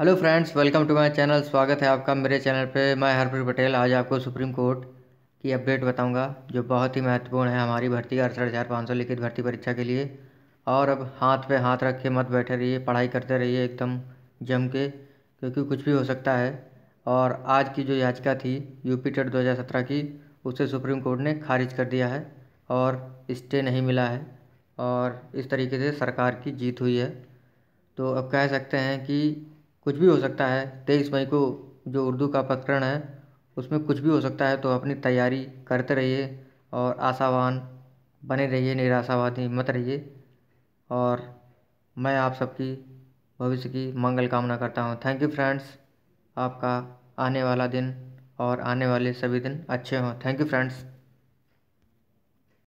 hello friends welcome to my channel स्वागत है आपका मेरे चैनल पे मैं हरप्रीत पटेल आज आपको सुप्रीम कोर्ट की अपडेट बताऊंगा जो बहुत ही महत्वपूर्ण है हमारी भर्ती अड़सठ हज़ार पाँच सौ लिखित भर्ती परीक्षा के लिए और अब हाथ पे हाथ रख के मत बैठे रहिए पढ़ाई करते रहिए एकदम जम के क्योंकि कुछ भी हो सकता है और आज की जो याचिका थी यूपी टेट दो की उसे सुप्रीम कोर्ट ने खारिज कर दिया है और स्टे नहीं मिला है और इस तरीके से सरकार की जीत हुई है तो अब कह सकते हैं कि कुछ भी हो सकता है तेईस मई को जो उर्दू का प्रकरण है उसमें कुछ भी हो सकता है तो अपनी तैयारी करते रहिए और आशावान बने रहिए निराशावादी मत रहिए और मैं आप सबकी भविष्य की मंगल कामना करता हूँ थैंक यू फ्रेंड्स आपका आने वाला दिन और आने वाले सभी दिन अच्छे हों थैंक यू फ्रेंड्स